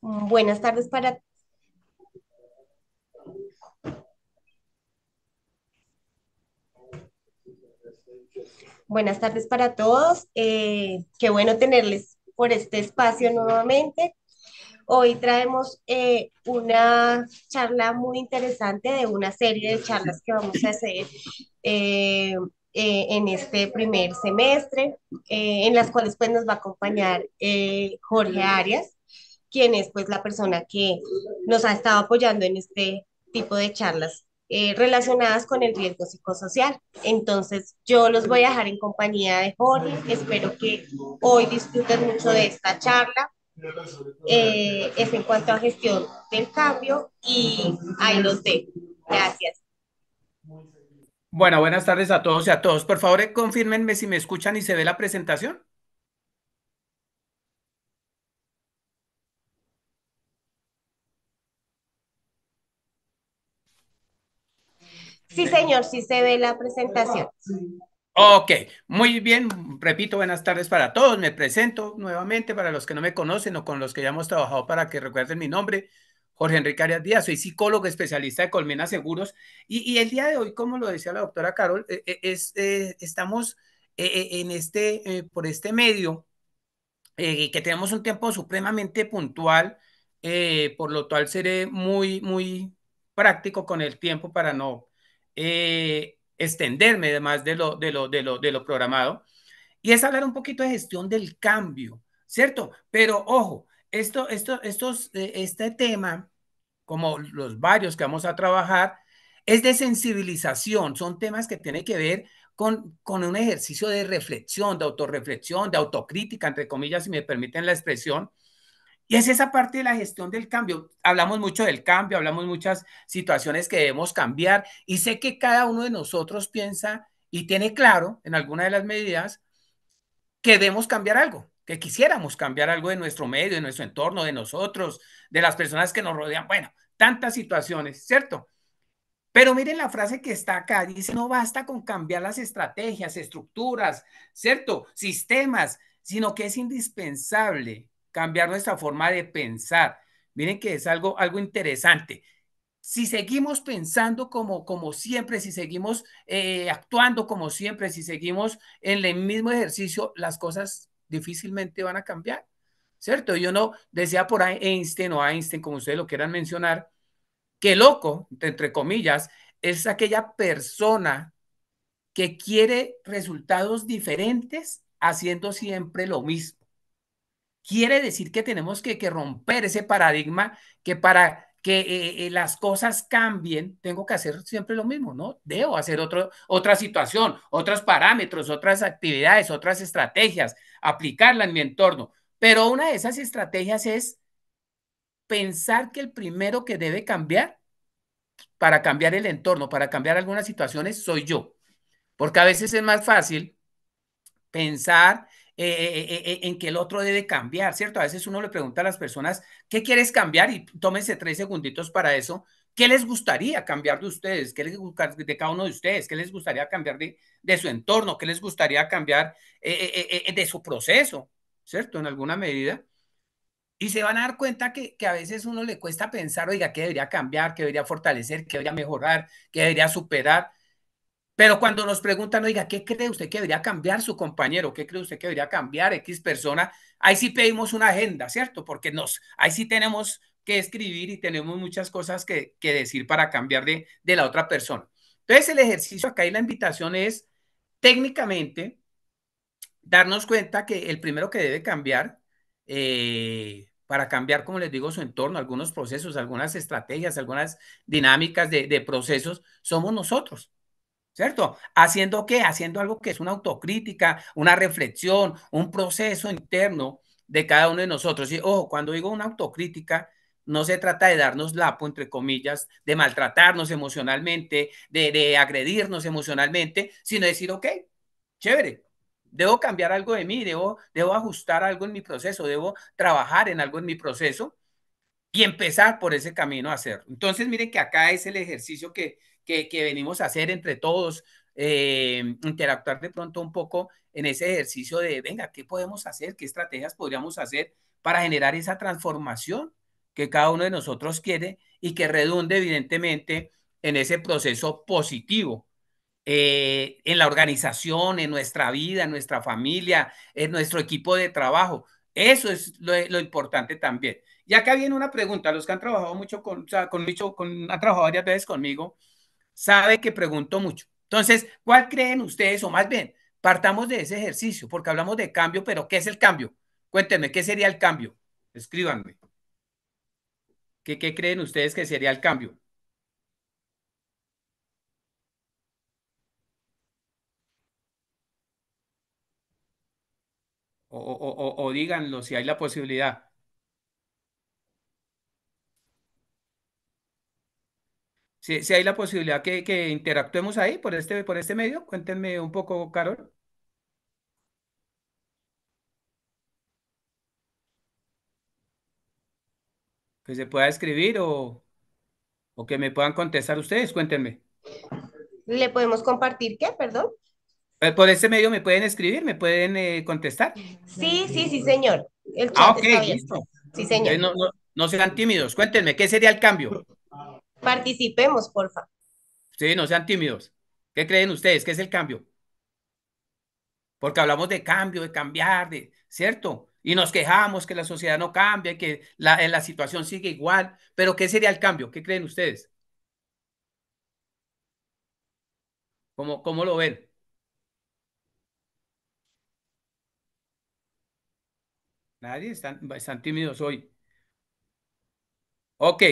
Buenas tardes para Buenas tardes para todos. Eh, qué bueno tenerles por este espacio nuevamente. Hoy traemos eh, una charla muy interesante de una serie de charlas que vamos a hacer eh, eh, en este primer semestre, eh, en las cuales pues nos va a acompañar eh, Jorge Arias, quien es pues la persona que nos ha estado apoyando en este tipo de charlas relacionadas con el riesgo psicosocial. Entonces yo los voy a dejar en compañía de Jorge, espero que hoy disfruten mucho de esta charla. es en cuanto a gestión del cambio y ahí los dejo. Gracias. Bueno, buenas tardes a todos y a todos. Por favor, eh, confirmenme si me escuchan y se ve la presentación. Sí, señor, sí se ve la presentación. Ok, muy bien. Repito, buenas tardes para todos. Me presento nuevamente para los que no me conocen o con los que ya hemos trabajado para que recuerden mi nombre. Jorge Enrique Arias Díaz, soy psicólogo especialista de Colmena Seguros y, el día de hoy, como lo decía la doctora Carol, eh, eh, eh, estamos en este, por este medio que tenemos un tiempo supremamente puntual, por lo cual seré muy, muy práctico con el tiempo para no extenderme más de, lo, de, lo, de lo programado. Y es hablar un poquito de gestión del cambio, ¿cierto? Pero ojo, esto, esto, estos, eh, este tema, como los varios que vamos a trabajar, es de sensibilización, son temas que tienen que ver con, con un ejercicio de reflexión, de autorreflexión, de autocrítica, entre comillas, si me permiten la expresión, y es esa parte de la gestión del cambio. Hablamos mucho del cambio, hablamos muchas situaciones que debemos cambiar y sé que cada uno de nosotros piensa y tiene claro en alguna de las medidas que debemos cambiar algo que quisiéramos cambiar algo de nuestro medio, de nuestro entorno, de nosotros, de las personas que nos rodean. Bueno, tantas situaciones, ¿cierto? Pero miren la frase que está acá, dice, no basta con cambiar las estrategias, estructuras, ¿cierto? Sistemas, sino que es indispensable cambiar nuestra forma de pensar. Miren que es algo, algo interesante. Si seguimos pensando como, como siempre, si seguimos eh, actuando como siempre, si seguimos en el mismo ejercicio, las cosas difícilmente van a cambiar, ¿cierto? Yo no decía por Einstein o Einstein, como ustedes lo quieran mencionar, que loco, entre comillas, es aquella persona que quiere resultados diferentes haciendo siempre lo mismo. Quiere decir que tenemos que, romper ese paradigma que para que eh, eh, las cosas cambien, tengo que hacer siempre lo mismo, ¿no? Debo hacer otra situación, otros parámetros, otras actividades, otras estrategias, aplicarla en mi entorno. Pero una de esas estrategias es pensar que el primero que debe cambiar para cambiar el entorno, para cambiar algunas situaciones, soy yo. Porque a veces es más fácil pensar eh, eh, eh, en que el otro debe cambiar, ¿cierto? A veces uno le pregunta a las personas, ¿qué quieres cambiar? Y tómense tres segunditos para eso. ¿Qué les gustaría cambiar de ustedes? ¿Qué les gustaría de cada uno de ustedes? ¿Qué les gustaría cambiar de, su entorno? ¿Qué les gustaría cambiar eh, eh, eh, de su proceso? ¿Cierto? En alguna medida. Y se van a dar cuenta que, a veces uno le cuesta pensar, oiga, ¿qué debería cambiar? ¿Qué debería fortalecer? ¿Qué debería mejorar? ¿Qué debería superar? Pero cuando nos preguntan, oiga, ¿qué cree usted que debería cambiar su compañero? ¿Qué cree usted que debería cambiar X persona? Ahí sí pedimos una agenda, ¿cierto? Porque nos, ahí sí tenemos que escribir y tenemos muchas cosas que, decir para cambiar de, la otra persona. Entonces, el ejercicio acá y la invitación es técnicamente darnos cuenta que el primero que debe cambiar, eh, para cambiar, como les digo, su entorno, algunos procesos, algunas estrategias, algunas dinámicas de, de procesos, somos nosotros. ¿Cierto? ¿Haciendo qué? Haciendo algo que es una autocrítica, una reflexión, un proceso interno de cada uno de nosotros. Y ojo, cuando digo una autocrítica, no se trata de darnos lapo, entre comillas, de maltratarnos emocionalmente, de, agredirnos emocionalmente, sino decir, ok, chévere, debo cambiar algo de mí, debo, debo ajustar algo en mi proceso, debo trabajar en algo en mi proceso y empezar por ese camino a hacer. Entonces, miren que acá es el ejercicio que, que, venimos a hacer entre todos, eh, interactuar de pronto un poco en ese ejercicio de, venga, ¿qué podemos hacer? ¿Qué estrategias podríamos hacer para generar esa transformación que cada uno de nosotros quiere y que redunde evidentemente en ese proceso positivo, eh, en la organización, en nuestra vida, en nuestra familia, en nuestro equipo de trabajo. Eso es lo, importante también. Y acá viene una pregunta, los que han trabajado mucho con, o con, han trabajado varias veces conmigo, sabe que pregunto mucho. Entonces, ¿cuál creen ustedes? O más bien, partamos de ese ejercicio, porque hablamos de cambio, pero ¿qué es el cambio? Cuéntenme, ¿qué sería el cambio? Escríbanme. ¿Qué, creen ustedes que sería el cambio? O, díganlo si hay la posibilidad. Si, hay la posibilidad que, interactuemos ahí por este, por este medio, cuéntenme un poco, Carol. que se pueda escribir o, que me puedan contestar ustedes, cuéntenme. ¿Le podemos compartir qué, perdón? Eh, por ese medio me pueden escribir, me pueden eh, contestar. Sí, sí, sí, señor. ah, ok, Sí, señor. No, no, sean tímidos, cuéntenme, ¿qué sería el cambio? Participemos, por favor. Sí, no sean tímidos. ¿Qué creen ustedes? ¿Qué es el cambio? Porque hablamos de cambio, de cambiar, de, ¿cierto? y nos quejamos que la sociedad no cambia, que eh, la, situación sigue igual, pero ¿qué sería el cambio? ¿Qué creen ustedes? ¿Cómo, cómo lo ven? Nadie, están, tímidos hoy. Ok,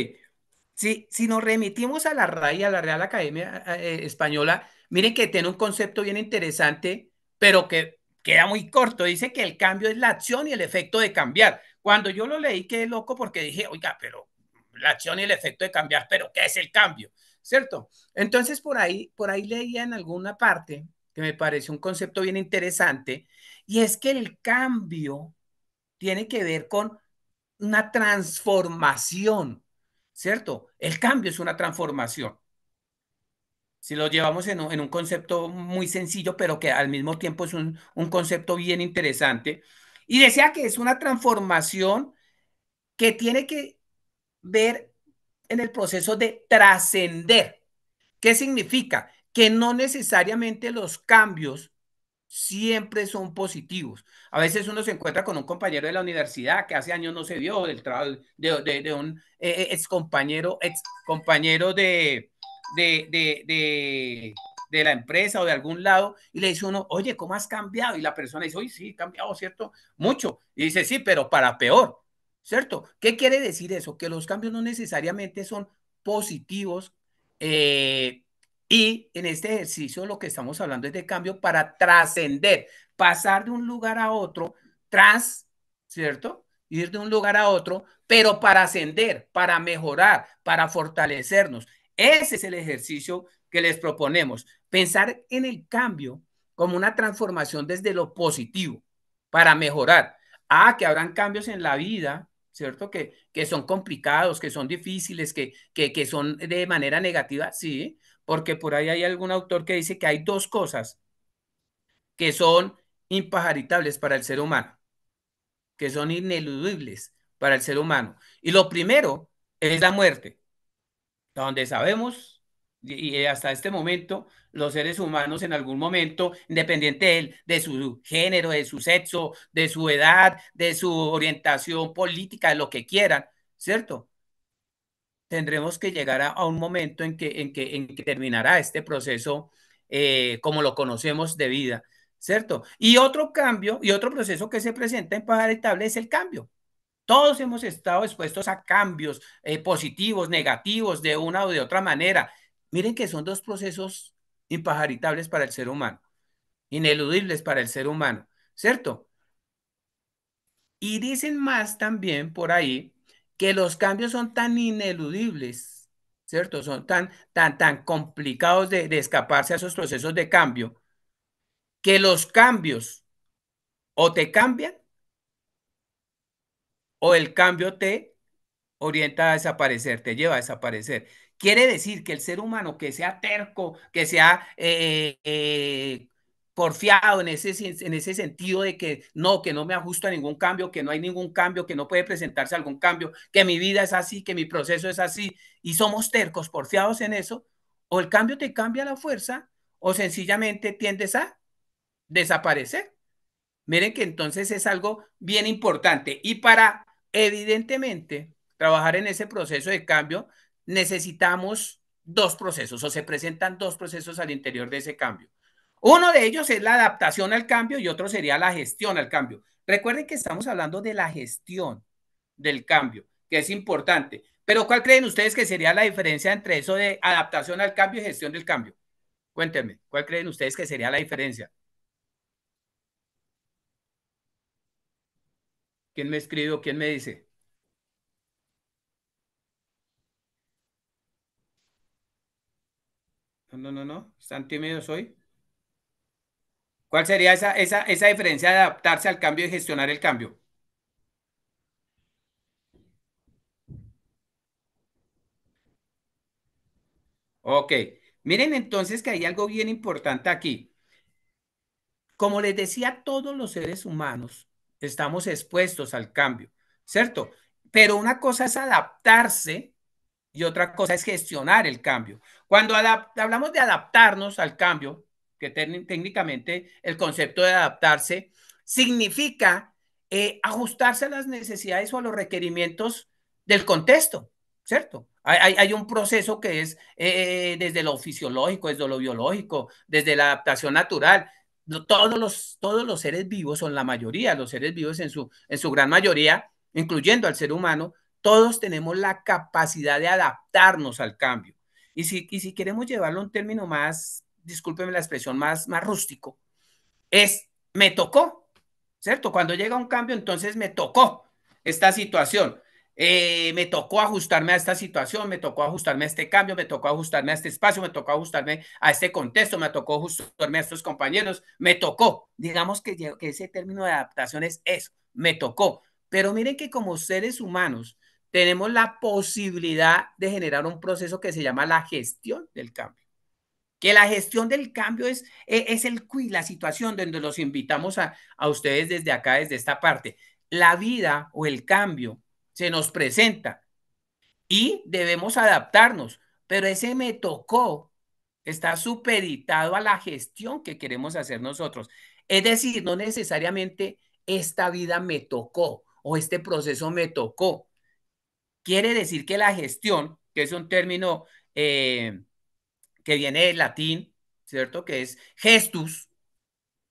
si, si nos remitimos a la RAI, a la Real Academia eh, eh, Española, miren que tiene un concepto bien interesante, pero que queda muy corto. Dice que el cambio es la acción y el efecto de cambiar. Cuando yo lo leí quedé loco porque dije, oiga, pero la acción y el efecto de cambiar, pero ¿qué es el cambio? ¿Cierto? Entonces por ahí, por ahí leía en alguna parte que me parece un concepto bien interesante y es que el cambio tiene que ver con una transformación, ¿cierto? El cambio es una transformación. Si lo llevamos en un, concepto muy sencillo, pero que al mismo tiempo es un, concepto bien interesante. Y decía que es una transformación que tiene que ver en el proceso de trascender. ¿Qué significa? Que no necesariamente los cambios siempre son positivos. A veces uno se encuentra con un compañero de la universidad que hace años no se vio, del de, de, un eh, eh, ex compañero, ex compañero de, de, de, la empresa o de algún lado y le dice uno, oye, ¿cómo has cambiado? Y la persona dice, oye, sí, he cambiado, ¿cierto? Mucho. Y dice, sí, pero para peor, ¿cierto? ¿Qué quiere decir eso? Que los cambios no necesariamente son positivos. Eh, y en este ejercicio lo que estamos hablando es de cambio para trascender, pasar de un lugar a otro, tras, ¿cierto? Ir de un lugar a otro, pero para ascender, para mejorar, para fortalecernos. Ese es el ejercicio que les proponemos. Pensar en el cambio como una transformación desde lo positivo para mejorar. Ah, que habrán cambios en la vida, ¿cierto? Que, que son complicados, que son difíciles, que, que son de manera negativa, sí, porque por ahí hay algún autor que dice que hay dos cosas que son impajaritables para el ser humano, que son ineludibles para el ser humano. Y lo primero es la muerte donde sabemos y hasta este momento los seres humanos en algún momento, independiente de, su género, de su sexo, de su edad, de su orientación política, de lo que quieran, ¿cierto? Tendremos que llegar a, un momento en que, en, que, en que terminará este proceso eh, como lo conocemos de vida, ¿cierto? Y otro cambio y otro proceso que se presenta en Pajar es el cambio. Todos hemos estado expuestos a cambios eh, positivos, negativos, de una o de otra manera. Miren que son dos procesos impajaritables para el ser humano, ineludibles para el ser humano, ¿cierto? Y dicen más también por ahí que los cambios son tan ineludibles, ¿cierto? Son tan, tan, tan complicados de escaparse a esos procesos de cambio, que los cambios o te cambian o el cambio te orienta a desaparecer, te lleva a desaparecer. Quiere decir que el ser humano que sea terco, que sea eh, eh, eh, porfiado en ese, en ese sentido de que no, que no me ajusto a ningún cambio, que no hay ningún cambio, que no puede presentarse algún cambio, que mi vida es así, que mi proceso es así, y somos tercos, porfiados en eso, o el cambio te cambia la fuerza, o sencillamente tiendes a desaparecer. Miren que entonces es algo bien importante. Y para Evidentemente, trabajar en ese proceso de cambio, necesitamos dos procesos o se presentan dos procesos al interior de ese cambio. Uno de ellos es la adaptación al cambio y otro sería la gestión al cambio. Recuerden que estamos hablando de la gestión del cambio, que es importante. Pero ¿cuál creen ustedes que sería la diferencia entre eso de adaptación al cambio y gestión del cambio? Cuéntenme, ¿cuál creen ustedes que sería la diferencia? ¿Quién me escribe o quién me dice? No, no, no, no. ¿Están tímidos hoy? ¿Cuál sería esa, esa, esa diferencia de adaptarse al cambio y gestionar el cambio? Ok. Miren entonces que hay algo bien importante aquí. Como les decía, todos los seres humanos estamos expuestos al cambio, ¿cierto? Pero una cosa es adaptarse y otra cosa es gestionar el cambio. Cuando hablamos de adaptarnos al cambio, que técnicamente el concepto de adaptarse significa eh, ajustarse a las necesidades o a los requerimientos del contexto, ¿cierto? Hay, un proceso que es eh, desde lo fisiológico, desde lo biológico, desde la adaptación natural, todos los, todos los seres vivos, son la mayoría, los seres vivos en su, en su gran mayoría, incluyendo al ser humano, todos tenemos la capacidad de adaptarnos al cambio. Y si, si queremos llevarlo a un término más, discúlpenme la expresión, más, más rústico, es me tocó, ¿cierto? Cuando llega un cambio, entonces me tocó esta situación. Eh, me tocó ajustarme a esta situación, me tocó ajustarme a este cambio, me tocó ajustarme a este espacio, me tocó ajustarme a este contexto, me tocó ajustarme a estos compañeros, me tocó. Digamos que, ese término de adaptación es eso, me tocó. Pero miren que como seres humanos tenemos la posibilidad de generar un proceso que se llama la gestión del cambio. Que la gestión del cambio es, e-, es el la situación donde los invitamos a, a ustedes desde acá, desde esta parte. La vida o el cambio se nos presenta y debemos adaptarnos, pero ese me tocó está supeditado a la gestión que queremos hacer nosotros. Es decir, no necesariamente esta vida me tocó o este proceso me tocó. Quiere decir que la gestión, que es un término eh, que viene del latín, ¿cierto? Que es gestus,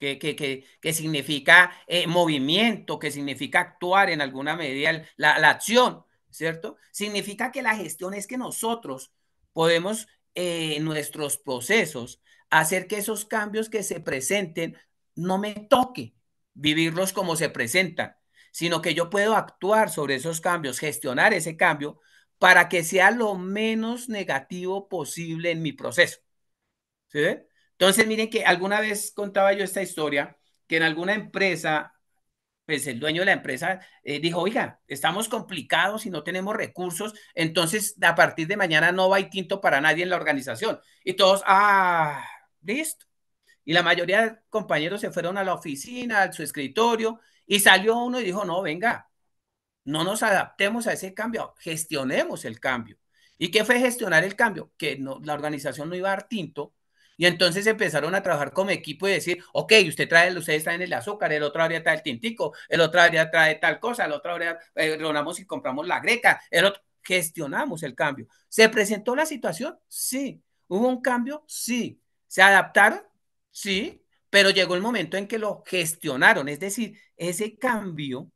que, significa eh, movimiento, que significa actuar en alguna medida, la, acción, ¿cierto? Significa que la gestión es que nosotros podemos eh, en nuestros procesos hacer que esos cambios que se presenten no me toque vivirlos como se presentan, sino que yo puedo actuar sobre esos cambios, gestionar ese cambio para que sea lo menos negativo posible en mi proceso. ¿Sí? Entonces, miren que alguna vez contaba yo esta historia, que en alguna empresa, pues el dueño de la empresa eh, dijo, oiga, estamos complicados y no tenemos recursos, entonces a partir de mañana no va a tinto para nadie en la organización. Y todos, ah, listo. Y la mayoría de compañeros se fueron a la oficina, a su escritorio, y salió uno y dijo, no, venga, no nos adaptemos a ese cambio, gestionemos el cambio. ¿Y qué fue gestionar el cambio? Que no, la organización no iba a dar tinto y entonces empezaron a trabajar como equipo y decir, ok, usted trae, está en el azúcar, el otro área trae el tintico, el otro área trae tal cosa, el otro área eh, y compramos la greca, el otro, gestionamos el cambio. ¿Se presentó la situación? Sí. ¿Hubo un cambio? Sí. ¿Se adaptaron? Sí. Pero llegó el momento en que lo gestionaron. Es decir, ese cambio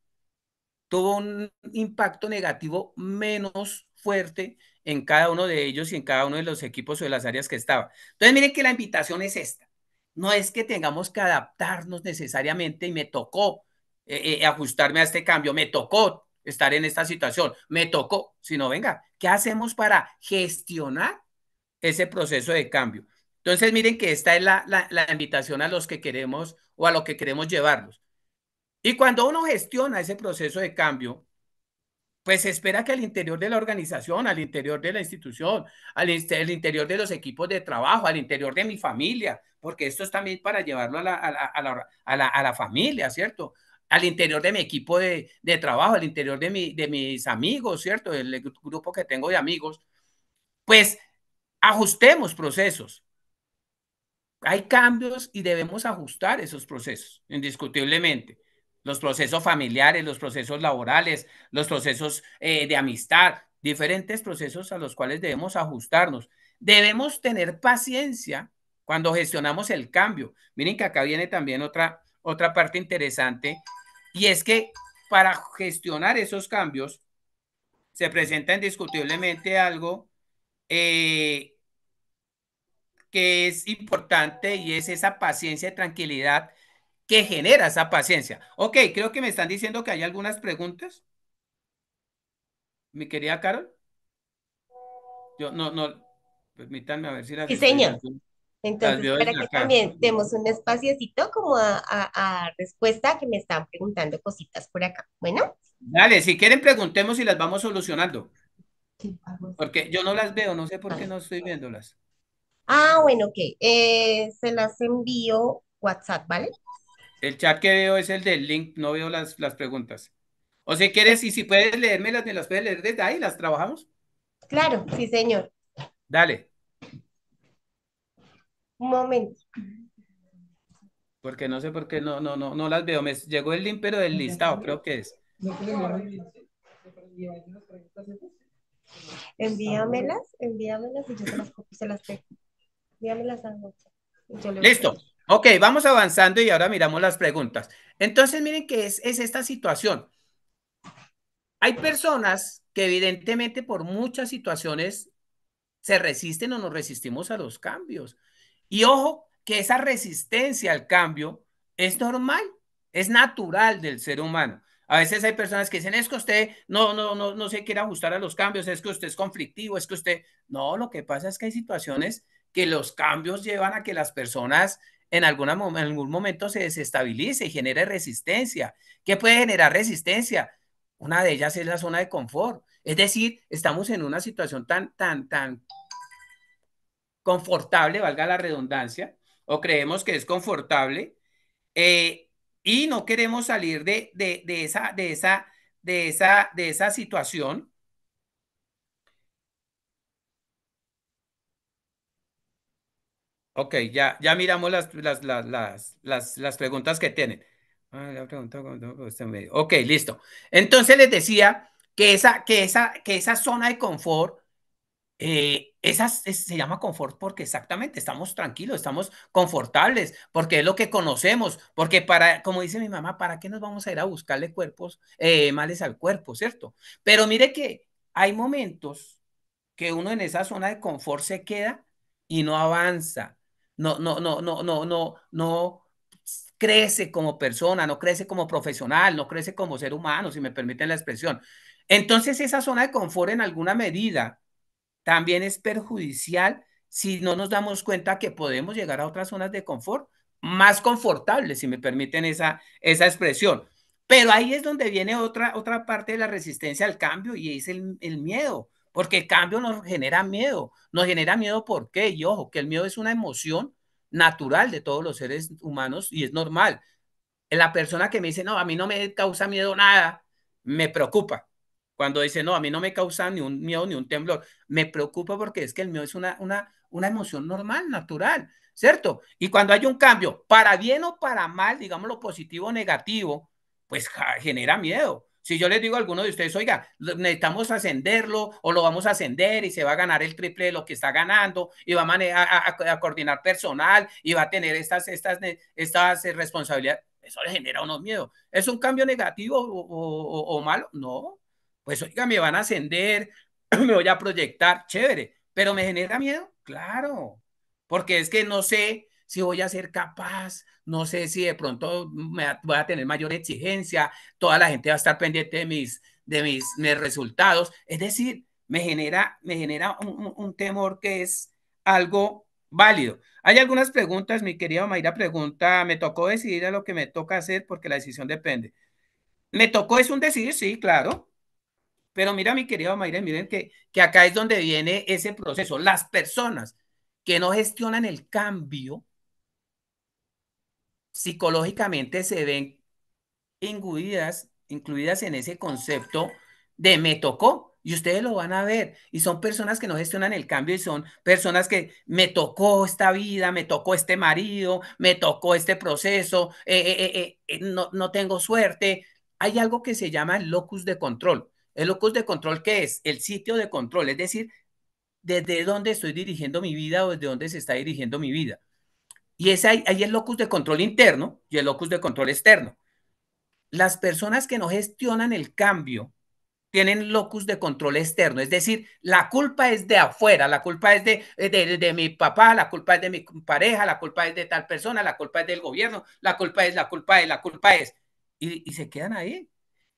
tuvo un impacto negativo menos fuerte en cada uno de ellos y en cada uno de los equipos o de las áreas que estaba. Entonces, miren que la invitación es esta. No es que tengamos que adaptarnos necesariamente y me tocó eh, eh, ajustarme a este cambio, me tocó estar en esta situación, me tocó, sino venga, ¿qué hacemos para gestionar ese proceso de cambio? Entonces, miren que esta es la, la invitación a los que queremos o a lo que queremos llevarlos. Y cuando uno gestiona ese proceso de cambio, pues espera que al interior de la organización, al interior de la institución, al, interior de los equipos de trabajo, al interior de mi familia, porque esto es también para llevarlo a la, familia, ¿cierto? Al interior de mi equipo de, trabajo, al interior de, de mis amigos, ¿cierto? El grupo que tengo de amigos, pues ajustemos procesos. Hay cambios y debemos ajustar esos procesos, indiscutiblemente los procesos familiares, los procesos laborales, los procesos eh, de amistad, diferentes procesos a los cuales debemos ajustarnos. Debemos tener paciencia cuando gestionamos el cambio. Miren que acá viene también otra, otra parte interesante y es que para gestionar esos cambios se presenta indiscutiblemente algo eh, que es importante y es esa paciencia y tranquilidad que genera esa paciencia. Ok, creo que me están diciendo que hay algunas preguntas. Mi querida Carol. Yo no, no, permítanme a ver si las... Sí, señor. Entonces, para que también demos un espaciocito como a, respuesta que me están preguntando cositas por acá. Bueno. Dale, si quieren preguntemos y las vamos solucionando. Porque yo no las veo, no sé por qué no estoy viéndolas. Ah, bueno, ok. Eh, se las envío WhatsApp, ¿vale? El chat que veo es el del link, no veo las, preguntas. O si quieres, y si puedes leérmelas, me las puedes leer desde ahí, las trabajamos. Claro, sí, señor. Dale. Un momento. Porque no sé por qué no, no, no, no las veo. Me llegó el link, pero del listado, creo que es. Envíamelas, envíamelas y yo te las copio, se las pego. Envíamelas a Listo. Ok, vamos avanzando y ahora miramos las preguntas. Entonces, miren qué es, es esta situación. Hay personas que evidentemente por muchas situaciones se resisten o nos resistimos a los cambios. Y ojo, que esa resistencia al cambio es normal, es natural del ser humano. A veces hay personas que dicen, es que usted no, no, no, no se quiere ajustar a los cambios, es que usted es conflictivo, es que usted... No, lo que pasa es que hay situaciones que los cambios llevan a que las personas en, algún momento se desestabilice y genere resistencia. ¿Qué puede generar resistencia? Una de ellas es la zona de confort. Es decir, estamos en una situación tan, tan, tan confortable, valga la redundancia, o creemos que es confortable, eh, y no queremos salir de, esa, de, esa, de, esa, de esa situación Ok, ya, ya miramos las, las, las, las, las, las preguntas que tienen. Ah, Ok, listo. Entonces les decía que esa, que esa, que esa zona de confort, eh, se llama confort porque exactamente estamos tranquilos, estamos confortables, porque es lo que conocemos, porque para, como dice mi mamá, ¿para qué nos vamos a ir a buscarle cuerpos, eh, males al cuerpo, ¿cierto? Pero mire que hay momentos que uno en esa zona de confort se queda y no avanza no, no, no, no, no, no, no crece como persona, no crece como profesional, no crece como ser humano, si me permiten la expresión. Entonces esa zona de confort en alguna medida también es perjudicial si no nos damos cuenta que podemos llegar a otras zonas de confort más confortables, si me permiten esa, esa expresión. Pero ahí es donde viene otra, otra parte de la resistencia al cambio y es el, el miedo porque el cambio nos genera miedo. Nos genera miedo porque, y ojo, que el miedo es una emoción natural de todos los seres humanos y es normal. La persona que me dice, no, a mí no me causa miedo nada, me preocupa. Cuando dice, no, a mí no me causa ni un miedo ni un temblor, me preocupa porque es que el miedo es una, una, una emoción normal, natural, ¿cierto? Y cuando hay un cambio, para bien o para mal, digamos lo positivo o negativo, pues genera miedo. Si yo les digo a alguno de ustedes, oiga, necesitamos ascenderlo o lo vamos a ascender y se va a ganar el triple de lo que está ganando y va a, manejar a coordinar personal y va a tener estas, estas, estas eh, responsabilidades, eso le genera unos miedos. ¿Es un cambio negativo o, o malo? No. Pues oiga, me van a ascender, me voy a proyectar, chévere, pero me genera miedo, claro, porque es que no sé si voy a ser capaz, no sé si de pronto me voy a tener mayor exigencia, toda la gente va a estar pendiente de mis, de mis, resultados. Es decir, me genera, me genera un, temor que es algo válido. Hay algunas preguntas, mi querida Mayra pregunta, me tocó decidir a lo que me toca hacer porque la decisión depende. Me tocó es un decidir, sí, claro. Pero mira, mi querida Mayra, miren que, que acá es donde viene ese proceso. Las personas que no gestionan el cambio psicológicamente se ven incluidas, incluidas en ese concepto de me tocó. Y ustedes lo van a ver. Y son personas que no gestionan el cambio y son personas que me tocó esta vida, me tocó este marido, me tocó este proceso, eh, eh, eh, no, tengo suerte. Hay algo que se llama el locus de control. El locus de control, ¿qué es? El sitio de control, es decir, desde dónde estoy dirigiendo mi vida o desde dónde se está dirigiendo mi vida. Y es ahí, ahí el locus de control interno y el locus de control externo. Las personas que no gestionan el cambio tienen locus de control externo, es decir, la culpa es de afuera, la culpa es de, eh, de, de, mi papá, la culpa es de mi pareja, la culpa es de tal persona, la culpa es del gobierno, la culpa es, la culpa es, la culpa es. Y, y se quedan ahí.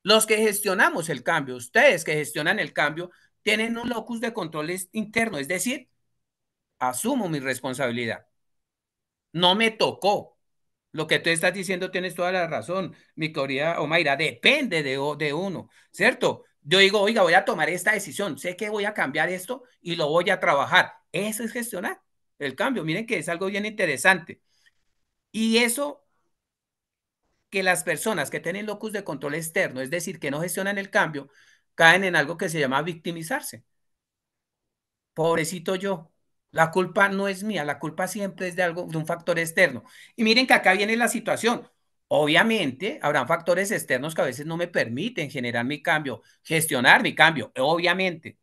Los que gestionamos el cambio, ustedes que gestionan el cambio, tienen un locus de control interno, es decir, asumo mi responsabilidad. No me tocó. Lo que tú estás diciendo tienes toda la razón, mi querida Omaira. Depende de, de uno, ¿cierto? Yo digo, oiga, voy a tomar esta decisión. Sé que voy a cambiar esto y lo voy a trabajar. Eso es gestionar el cambio. Miren que es algo bien interesante. Y eso que las personas que tienen locus de control externo, es decir, que no gestionan el cambio, caen en algo que se llama victimizarse. Pobrecito yo, la culpa no es mía, la culpa siempre es de algo, de un factor externo. Y miren que acá viene la situación. Obviamente, habrán factores externos que a veces no me permiten generar mi cambio, gestionar mi cambio, obviamente.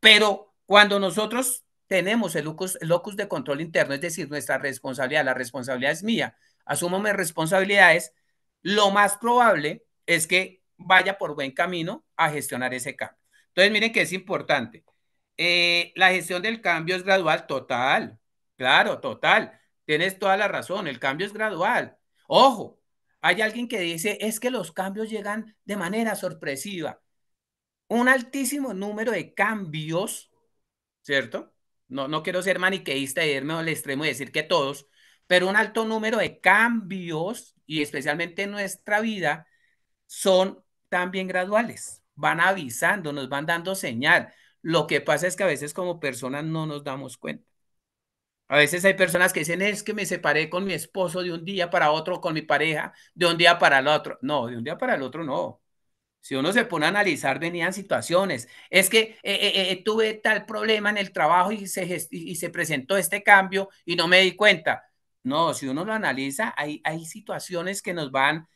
Pero cuando nosotros tenemos el locus, el locus de control interno, es decir, nuestra responsabilidad, la responsabilidad es mía, asumo mis responsabilidades, lo más probable es que vaya por buen camino a gestionar ese cambio. Entonces, miren que es importante. Eh, la gestión del cambio es gradual, total, claro, total. Tienes toda la razón, el cambio es gradual. Ojo, hay alguien que dice, es que los cambios llegan de manera sorpresiva. Un altísimo número de cambios, ¿cierto? No, no quiero ser maniqueísta y irme al extremo y decir que todos, pero un alto número de cambios, y especialmente en nuestra vida, son también graduales. Van avisando, nos van dando señal. Lo que pasa es que a veces como personas no nos damos cuenta. A veces hay personas que dicen, es que me separé con mi esposo de un día para otro, con mi pareja, de un día para el otro. No, de un día para el otro no. Si uno se pone a analizar, venían situaciones. Es que eh, eh, eh, tuve tal problema en el trabajo y se, y se presentó este cambio y no me di cuenta. No, si uno lo analiza, hay, hay situaciones que nos van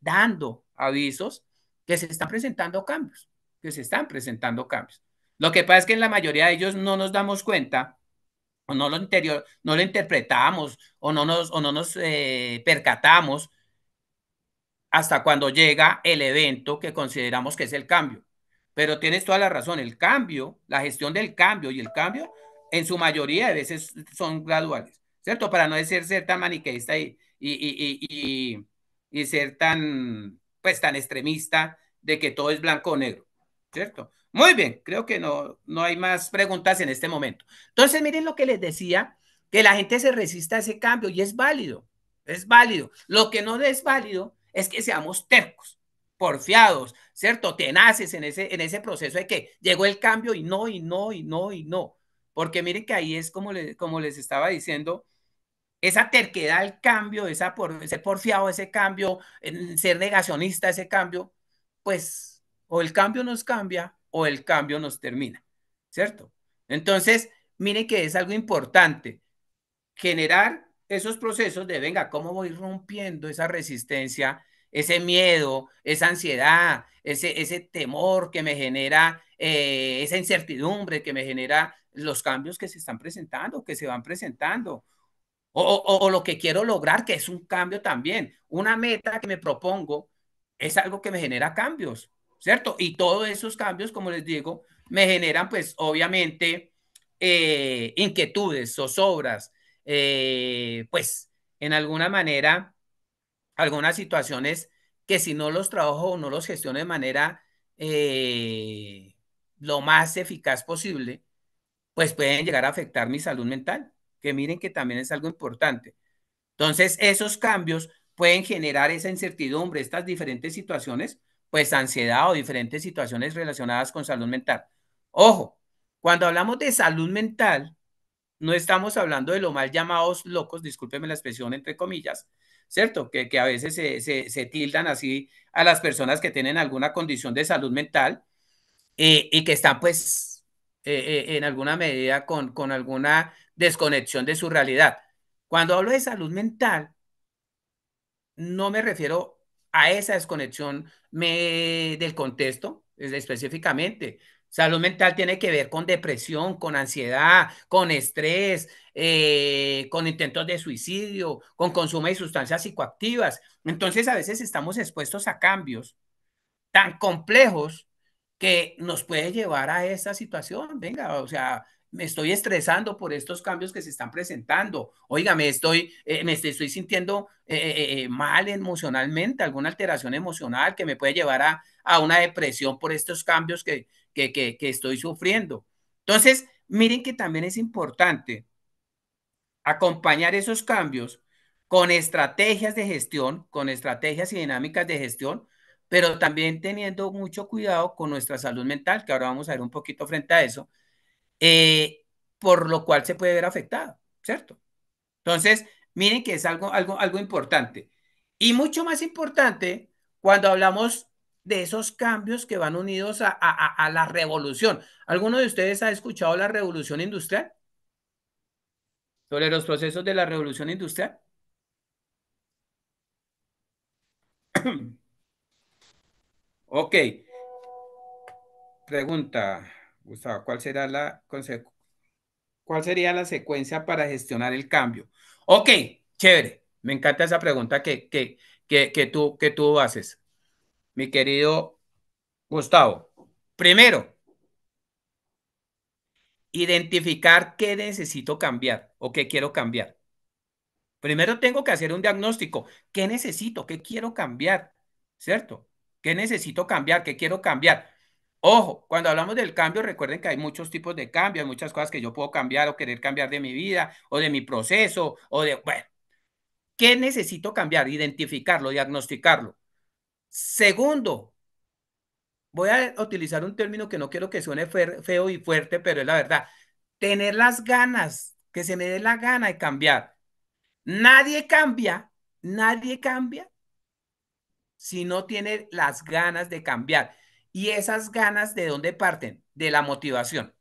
dando avisos que se están presentando cambios que se están presentando cambios. Lo que pasa es que en la mayoría de ellos no nos damos cuenta o no lo, interior, no lo interpretamos o no nos, no nos eh, percatamos hasta cuando llega el evento que consideramos que es el cambio. Pero tienes toda la razón, el cambio, la gestión del cambio y el cambio en su mayoría de veces son graduales, ¿cierto? Para no ser tan maniqueísta y, y, y, ser tan, pues, tan extremista de que todo es blanco o negro. ¿cierto? Muy bien, creo que no, no hay más preguntas en este momento. Entonces, miren lo que les decía, que la gente se resista a ese cambio y es válido, es válido. Lo que no es válido es que seamos tercos, porfiados, ¿cierto? Tenaces en ese, en ese proceso de que llegó el cambio y no, y no, y no, y no. Porque miren que ahí es como, le, como les estaba diciendo, esa terquedad al cambio, esa por, ese porfiado, ese cambio, ser negacionista, ese cambio, pues o el cambio nos cambia o el cambio nos termina, ¿cierto? Entonces, mire que es algo importante generar esos procesos de, venga, ¿cómo voy rompiendo esa resistencia, ese miedo, esa ansiedad, ese, ese temor que me genera, eh, esa incertidumbre que me genera los cambios que se están presentando, que se van presentando? o, lo que quiero lograr, que es un cambio también. Una meta que me propongo es algo que me genera cambios. ¿cierto? Y todos esos cambios, como les digo, me generan pues obviamente eh, inquietudes, zozobras, eh, pues en alguna manera, algunas situaciones que si no los trabajo o no los gestiono de manera eh, lo más eficaz posible, pues pueden llegar a afectar mi salud mental, que miren que también es algo importante. Entonces, esos cambios pueden generar esa incertidumbre, estas diferentes situaciones, pues ansiedad o diferentes situaciones relacionadas con salud mental. Ojo, cuando hablamos de salud mental, no estamos hablando de lo mal llamados locos, discúlpeme la expresión entre comillas, ¿cierto? Que, a veces se, tildan así a las personas que tienen alguna condición de salud mental eh, y que están pues eh, eh, en alguna medida con, con alguna desconexión de su realidad. Cuando hablo de salud mental, no me refiero a esa desconexión me, del contexto específicamente. Salud mental tiene que ver con depresión, con ansiedad, con estrés, eh, con intentos de suicidio, con consumo de sustancias psicoactivas. Entonces a veces estamos expuestos a cambios tan complejos que nos puede llevar a esa situación. Venga, o sea, me estoy estresando por estos cambios que se están presentando. Oiga, me estoy, eh, estoy, sintiendo eh, eh, mal emocionalmente, alguna alteración emocional que me puede llevar a, a una depresión por estos cambios que, que, que estoy sufriendo. Entonces, miren que también es importante acompañar esos cambios con estrategias de gestión, con estrategias y dinámicas de gestión, pero también teniendo mucho cuidado con nuestra salud mental, que ahora vamos a ver un poquito frente a eso, eh, por lo cual se puede ver afectado, ¿cierto? Entonces, miren que es algo, algo, algo importante. Y mucho más importante cuando hablamos de esos cambios que van unidos a, a la revolución. ¿Alguno de ustedes ha escuchado la revolución industrial? Sobre los procesos de la revolución industrial. ok. Pregunta. Gustavo, ¿cuál será la cuál sería la secuencia para gestionar el cambio? Ok, chévere. Me encanta esa pregunta que, que, tú, que tú haces, mi querido Gustavo. Primero, identificar qué necesito cambiar o qué quiero cambiar. Primero tengo que hacer un diagnóstico. ¿Qué necesito? ¿Qué quiero cambiar? ¿Cierto? ¿Qué necesito cambiar? ¿Qué quiero cambiar? Ojo, cuando hablamos del cambio, recuerden que hay muchos tipos de cambio, hay muchas cosas que yo puedo cambiar o querer cambiar de mi vida o de mi proceso o de, bueno, ¿qué necesito cambiar? Identificarlo, diagnosticarlo. Segundo, voy a utilizar un término que no quiero que suene feo y fuerte, pero es la verdad, tener las ganas, que se me dé la gana de cambiar. Nadie cambia, nadie cambia si no tiene las ganas de cambiar. ¿Y esas ganas de dónde parten? De la motivación.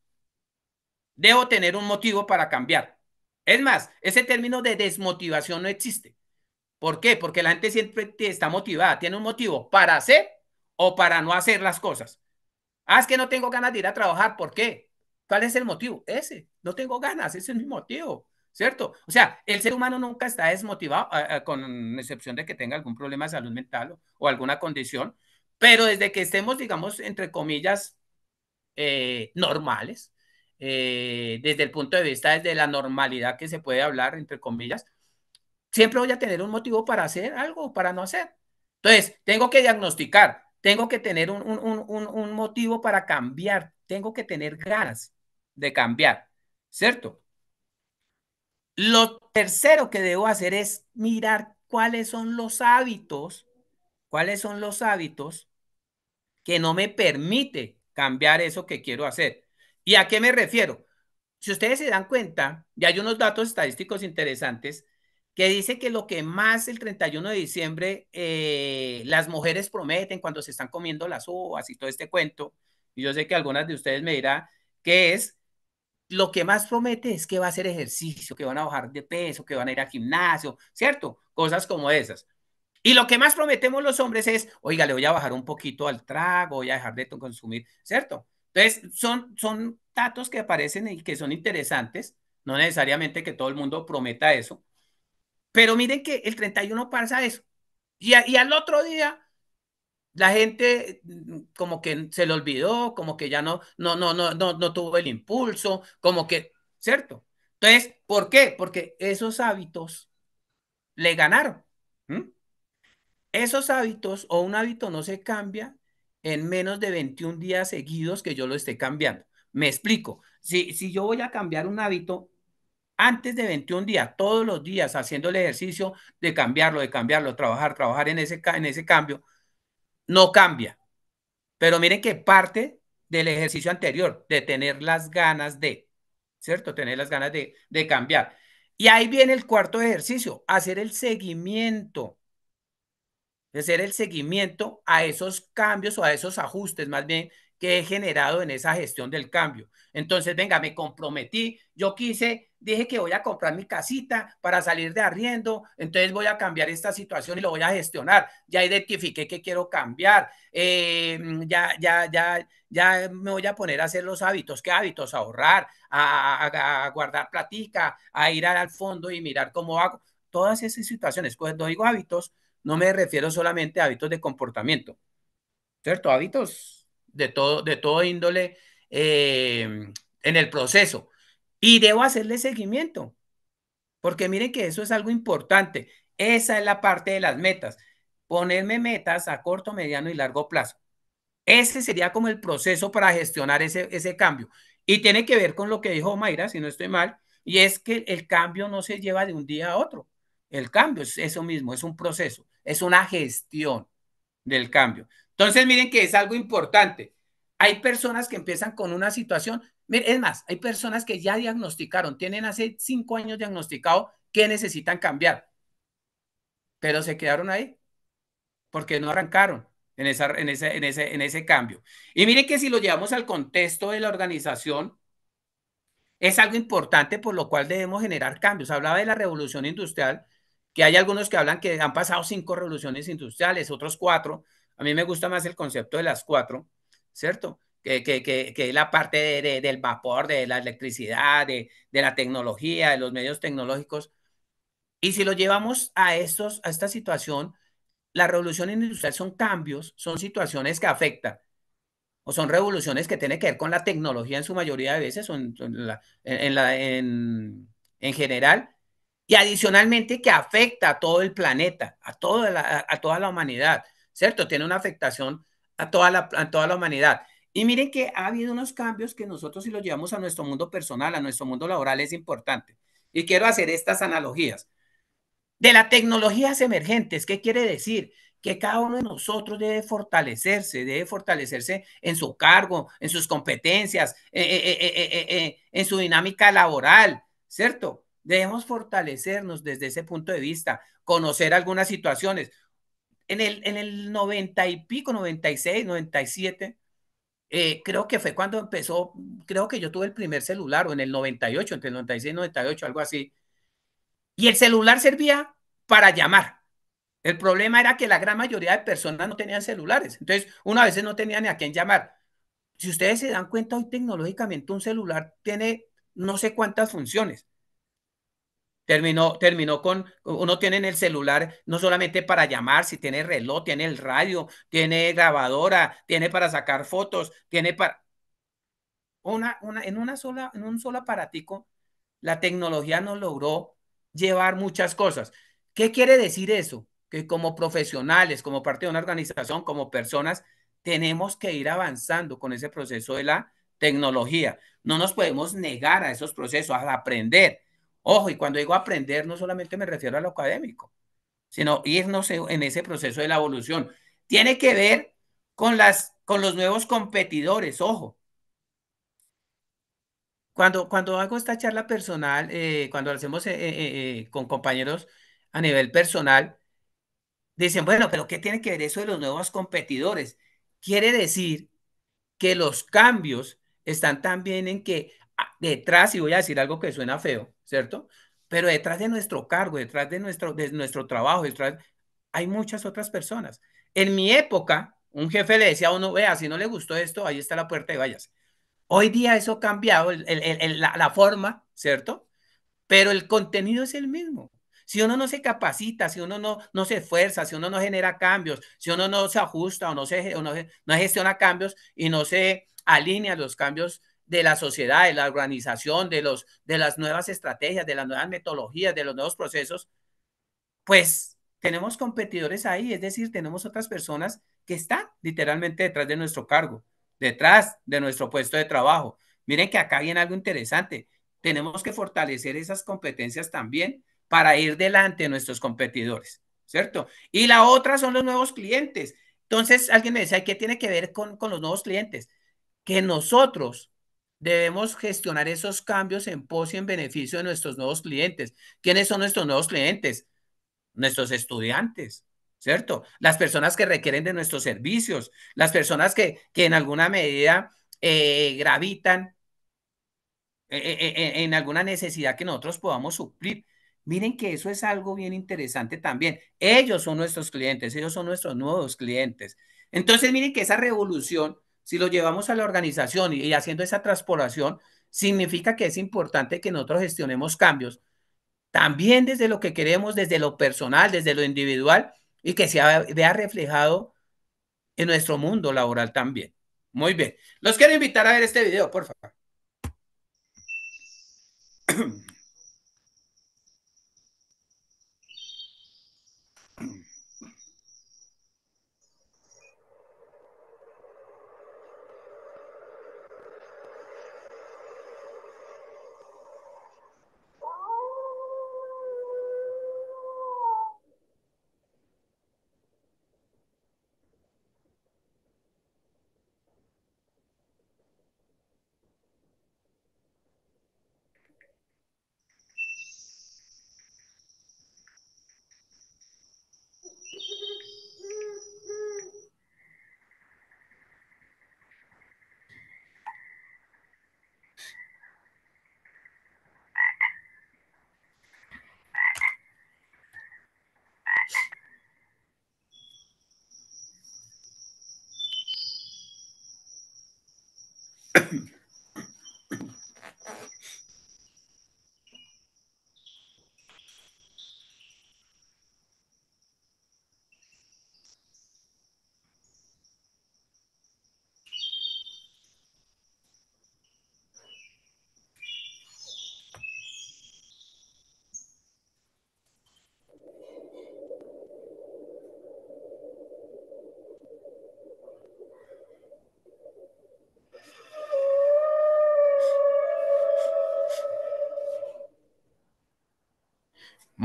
Debo tener un motivo para cambiar. Es más, ese término de desmotivación no existe. ¿Por qué? Porque la gente siempre está motivada, tiene un motivo para hacer o para no hacer las cosas. Ah, es que no tengo ganas de ir a trabajar. ¿Por qué? ¿Cuál es el motivo? Ese. No tengo ganas, ese es mi motivo. ¿Cierto? O sea, el ser humano nunca está desmotivado, ah, ah, con excepción de que tenga algún problema de salud mental o, o alguna condición, pero desde que estemos, digamos, entre comillas, eh, normales, eh, desde el punto de vista, desde la normalidad que se puede hablar, entre comillas, siempre voy a tener un motivo para hacer algo o para no hacer. Entonces, tengo que diagnosticar, tengo que tener un, un motivo para cambiar, tengo que tener ganas de cambiar, ¿cierto? Lo tercero que debo hacer es mirar cuáles son los hábitos, cuáles son los hábitos que no me permite cambiar eso que quiero hacer. ¿Y a qué me refiero? Si ustedes se dan cuenta, y hay unos datos estadísticos interesantes que dice que lo que más el 31 de diciembre eh, las mujeres prometen cuando se están comiendo las uvas y todo este cuento, y yo sé que algunas de ustedes me dirán que es lo que más promete es que va a hacer ejercicio, que van a bajar de peso, que van a ir al gimnasio, ¿cierto? Cosas como esas. Y lo que más prometemos los hombres es, oiga, le voy a bajar un poquito al trago, voy a dejar de consumir, ¿cierto? Entonces, son, son datos que aparecen y que son interesantes, no necesariamente que todo el mundo prometa eso, pero miren que el 31 pasa eso. Y, al otro día, la gente mm, como que se le olvidó, como que ya no, no, no, no, no tuvo el impulso, como que, ¿cierto? Entonces, ¿por qué? Porque esos hábitos le ganaron. Esos hábitos o un hábito no se cambia en menos de 21 días seguidos que yo lo esté cambiando. Me explico. Si, si yo voy a cambiar un hábito antes de 21 días, todos los días haciendo el ejercicio de cambiarlo, de cambiarlo, trabajar, trabajar en ese, en ese cambio, no cambia. Pero miren que parte del ejercicio anterior, de tener las ganas de, ¿cierto? Tener las ganas de, de cambiar. Y ahí viene el cuarto ejercicio, hacer el seguimiento de hacer el seguimiento a esos cambios o a esos ajustes más bien que he generado en esa gestión del cambio. Entonces, venga, me comprometí, yo quise, dije que voy a comprar mi casita para salir de arriendo, entonces voy a cambiar esta situación y lo voy a gestionar. Ya identifiqué que quiero cambiar, eh, ya, ya, ya, ya me voy a poner a hacer los hábitos, ¿qué hábitos? Ahorrar, a, guardar platica, a ir al fondo y mirar cómo hago. Todas esas situaciones, cuando digo hábitos, no me refiero solamente a hábitos de comportamiento, ¿cierto? Hábitos de todo, de todo índole em, en el proceso. Y debo hacerle seguimiento, porque miren que eso es algo importante. Esa es la parte de las metas. Ponerme metas a corto, mediano y largo plazo. Ese sería como el proceso para gestionar ese, ese cambio. Y tiene que ver con lo que dijo Mayra, si no estoy mal, y es que el cambio no se lleva de un día a otro. El cambio es eso mismo, es un proceso es una gestión del cambio. Entonces, miren que es algo importante. Hay personas que empiezan con una situación, miren, es más, hay personas que ya diagnosticaron, tienen hace cinco años diagnosticado que necesitan cambiar, pero se quedaron ahí porque no arrancaron en, esa, en, ese, en, ese, en ese cambio. Y miren que si lo llevamos al contexto de la organización, es algo importante por lo cual debemos generar cambios. Hablaba de la revolución industrial y hay algunos que hablan que han pasado cinco revoluciones industriales, otros cuatro. A mí me gusta más el concepto de las cuatro, ¿cierto? Que, que, que, la parte del vapor, de la electricidad, de, de la tecnología, de los medios tecnológicos. Y si lo llevamos a, estos, a esta situación, la revolución industrial son cambios, son situaciones que afectan, o son revoluciones que tienen que ver con la tecnología en su mayoría de veces, o en, en, la, en, en general, y adicionalmente que afecta a todo el planeta, a toda la, a toda la humanidad, ¿cierto? Tiene una afectación a toda, la, toda la humanidad. Y miren que ha habido unos cambios que nosotros si los llevamos a nuestro mundo personal, a nuestro mundo laboral, es importante. Y quiero hacer estas analogías. De las tecnologías emergentes, ¿qué quiere decir? que cada uno de nosotros debe fortalecerse, debe fortalecerse en su cargo, en sus competencias, eh, eh, eh, en su dinámica laboral, ¿cierto? Debemos fortalecernos desde ese punto de vista, conocer algunas situaciones. En el, en el 90 y pico, 96, 97, eh, creo que fue cuando empezó, creo que yo tuve el primer celular, o en el 98, entre el 96 y 98, algo así. Y el celular servía para llamar. El problema era que la gran mayoría de personas no tenían celulares. Entonces, una vez no tenía ni a quién llamar. Si ustedes se dan cuenta, hoy tecnológicamente un celular tiene no sé cuántas funciones. Terminó, con, uno tiene en el celular no solamente para llamar, si tiene reloj, tiene el radio, tiene grabadora, tiene para sacar fotos, tiene para... Una, en, una sola, en un solo aparatico, la tecnología nos logró llevar muchas cosas. ¿Qué quiere decir eso? Que como profesionales, como parte de una organización, como personas, tenemos que ir avanzando con ese proceso de la tecnología. No nos podemos negar a esos procesos, a aprender Ojo, y cuando digo aprender, no solamente me refiero a lo académico, sino irnos en ese proceso de la evolución. Tiene que ver con, las, con los nuevos competidores, ojo. Cuando, cuando hago esta charla personal, eh, cuando lo hacemos eh, eh, con compañeros a nivel personal, dicen, bueno, pero ¿qué tiene que ver eso de los nuevos competidores? Quiere decir que los cambios están también en que detrás, y voy a decir algo que suena feo, ¿cierto? Pero detrás de nuestro cargo, detrás de nuestro, de nuestro trabajo, detrás, hay muchas otras personas. En mi época, un jefe le decía a uno, vea, si no le gustó esto, ahí está la puerta y váyase. Hoy día eso ha cambiado, el, la, forma, ¿cierto? Pero el contenido es el mismo. Si uno no se capacita, si uno no, no se esfuerza, si uno no genera cambios, si uno no se ajusta o no, se, no, gestiona cambios y no se alinea los cambios de la sociedad, de la organización, de, los, de las nuevas estrategias, de las nuevas metodologías, de los nuevos procesos, pues tenemos competidores ahí, es decir, tenemos otras personas que están literalmente detrás de nuestro cargo, detrás de nuestro puesto de trabajo. Miren que acá viene algo interesante. Tenemos que fortalecer esas competencias también para ir delante de nuestros competidores, ¿cierto? Y la otra son los nuevos clientes. Entonces, alguien me dice, ¿qué tiene que ver con, con los nuevos clientes? Que nosotros debemos gestionar esos cambios en pos y en beneficio de nuestros nuevos clientes. ¿Quiénes son nuestros nuevos clientes? Nuestros estudiantes, ¿cierto? Las personas que requieren de nuestros servicios, las personas que, en alguna medida eh, gravitan eh, eh, en alguna necesidad que nosotros podamos suplir. Miren que eso es algo bien interesante también. Ellos son nuestros clientes, ellos son nuestros nuevos clientes. Entonces, miren que esa revolución si lo llevamos a la organización y, haciendo esa transporación significa que es importante que nosotros gestionemos cambios, también desde lo que queremos, desde lo personal, desde lo individual, y que se vea reflejado en nuestro mundo laboral también. Muy bien. Los quiero invitar a ver este video, por favor.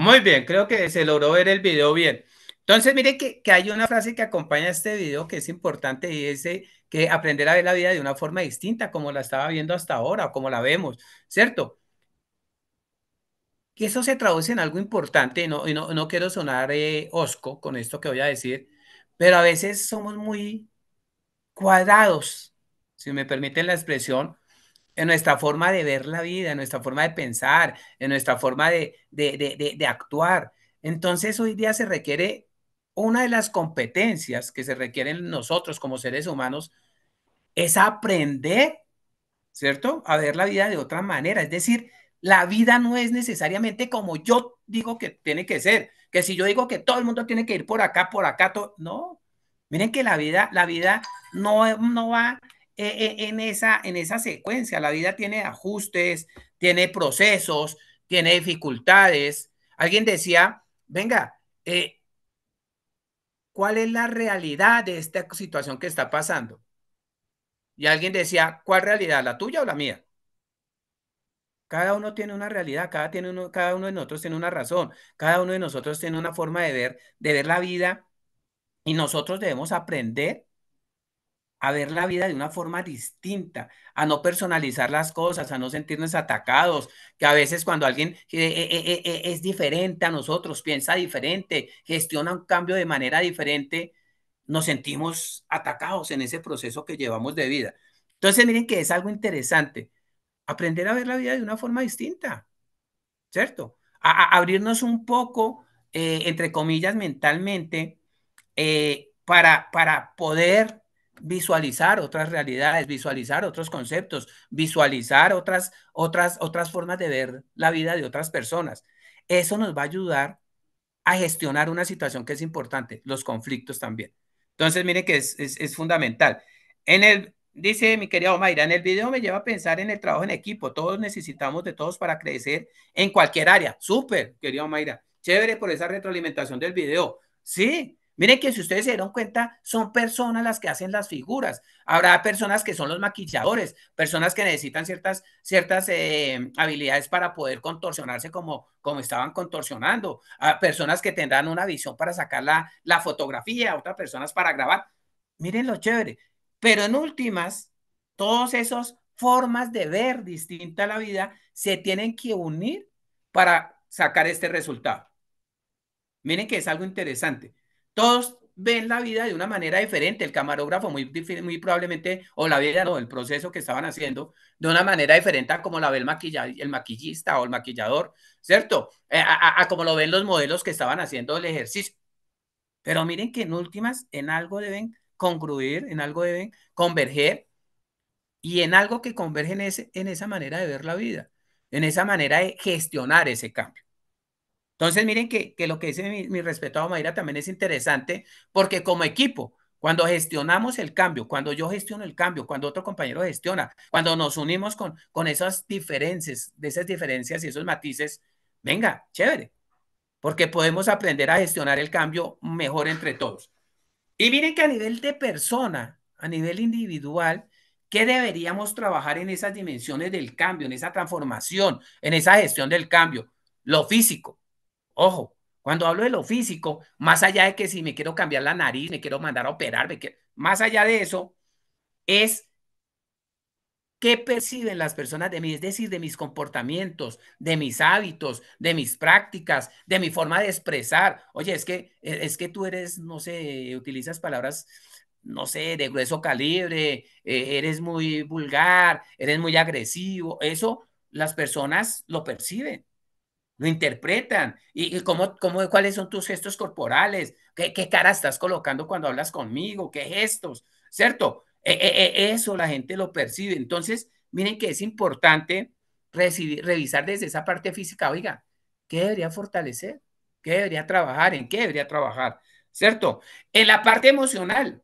Muy bien, creo que se logró ver el video bien. Entonces, mire que, que, hay una frase que acompaña este video que es importante y es que aprender a ver la vida de una forma distinta, como la estaba viendo hasta ahora, o como la vemos, ¿cierto? Que eso se traduce en algo importante, y no, no, quiero sonar eh, osco con esto que voy a decir, pero a veces somos muy cuadrados, si me permiten la expresión, en nuestra forma de ver la vida, en nuestra forma de pensar, en nuestra forma de, actuar. Entonces hoy día se requiere una de las competencias que se requieren nosotros como seres humanos es aprender, ¿cierto? A ver la vida de otra manera. Es decir, la vida no es necesariamente como yo digo que tiene que ser, que si yo digo que todo el mundo tiene que ir por acá, por acá, no. Miren que la vida, la vida no, no va e, e, en esa, en esa secuencia. La vida tiene ajustes, tiene procesos, tiene dificultades. Alguien decía, venga, eh, ¿cuál es la realidad de esta situación que está pasando? Y alguien decía, ¿cuál realidad? ¿La tuya o la mía? Cada uno tiene una realidad, cada, tiene uno, cada uno de nosotros tiene una razón, cada uno de nosotros tiene una forma de ver, de ver la vida y nosotros debemos aprender a ver la vida de una forma distinta, a no personalizar las cosas, a no sentirnos atacados, que a veces cuando alguien eh, eh, eh, es diferente a nosotros, piensa diferente, gestiona un cambio de manera diferente, nos sentimos atacados en ese proceso que llevamos de vida. Entonces, miren que es algo interesante, aprender a ver la vida de una forma distinta, ¿cierto? A, abrirnos un poco, entre comillas, mentalmente, para, para poder visualizar otras realidades, visualizar otros conceptos, visualizar otras, otras, otras formas de ver la vida de otras personas. Eso nos va a ayudar a gestionar una situación que es importante, los conflictos también. Entonces, miren que es, fundamental. En el, dice mi querida Omaira, en el video me lleva a pensar en el trabajo en equipo. Todos necesitamos de todos para crecer en cualquier área. Súper, querida Omaira. Chévere por esa retroalimentación del video. Sí, Miren que si ustedes se dieron cuenta, son personas las que hacen las figuras. Habrá personas que son los maquilladores, personas que necesitan ciertas, ciertas eh, habilidades para poder contorsionarse como, como estaban contorsionando. Ah, personas que tendrán una visión para sacar la, la fotografía, otras personas para grabar. Miren lo chévere. Pero en últimas, todas esas formas de ver distinta la vida se tienen que unir para sacar este resultado. Miren que es algo interesante todos ven la vida de una manera diferente, el camarógrafo muy, probablemente, o la vida, o el proceso que estaban haciendo, de una manera diferente a como la ve el, el maquillista o el maquillador, ¿cierto? Eh, a, como lo ven los modelos que estaban haciendo el ejercicio. Pero miren que en últimas, en algo deben congruir, en algo deben converger, y en algo que convergen en esa manera de ver la vida, en esa manera de gestionar ese cambio. Entonces, miren que, que lo que dice mi, mi respetado Mayra también es interesante, porque como equipo, cuando gestionamos el cambio, cuando yo gestiono el cambio, cuando otro compañero gestiona, cuando nos unimos con, con esas diferencias, de esas diferencias y esos matices, venga, chévere, porque podemos aprender a gestionar el cambio mejor entre todos. Y miren que a nivel de persona, a nivel individual, ¿qué deberíamos trabajar en esas dimensiones del cambio, en esa transformación, en esa gestión del cambio? Lo físico. Ojo, cuando hablo de lo físico, más allá de que si me quiero cambiar la nariz, me quiero mandar a operar, más allá de eso, es qué perciben las personas de mí, es decir, de mis comportamientos, de mis hábitos, de mis prácticas, de mi forma de expresar. Oye, es que, e-, es que tú eres, no sé, utilizas palabras no sé, de grueso calibre, e-, eres muy vulgar, eres muy agresivo. Eso las personas lo perciben lo interpretan. ¿Y, cómo, cómo, cuáles son tus gestos corporales? ¿Qué, cara estás colocando cuando hablas conmigo? ¿Qué gestos? ¿Cierto? E, e, e, eso la gente lo percibe. Entonces, miren que es importante revisar desde esa parte física, oiga, ¿qué debería fortalecer? ¿Qué debería trabajar? ¿En qué debería trabajar? ¿Cierto? En la parte emocional,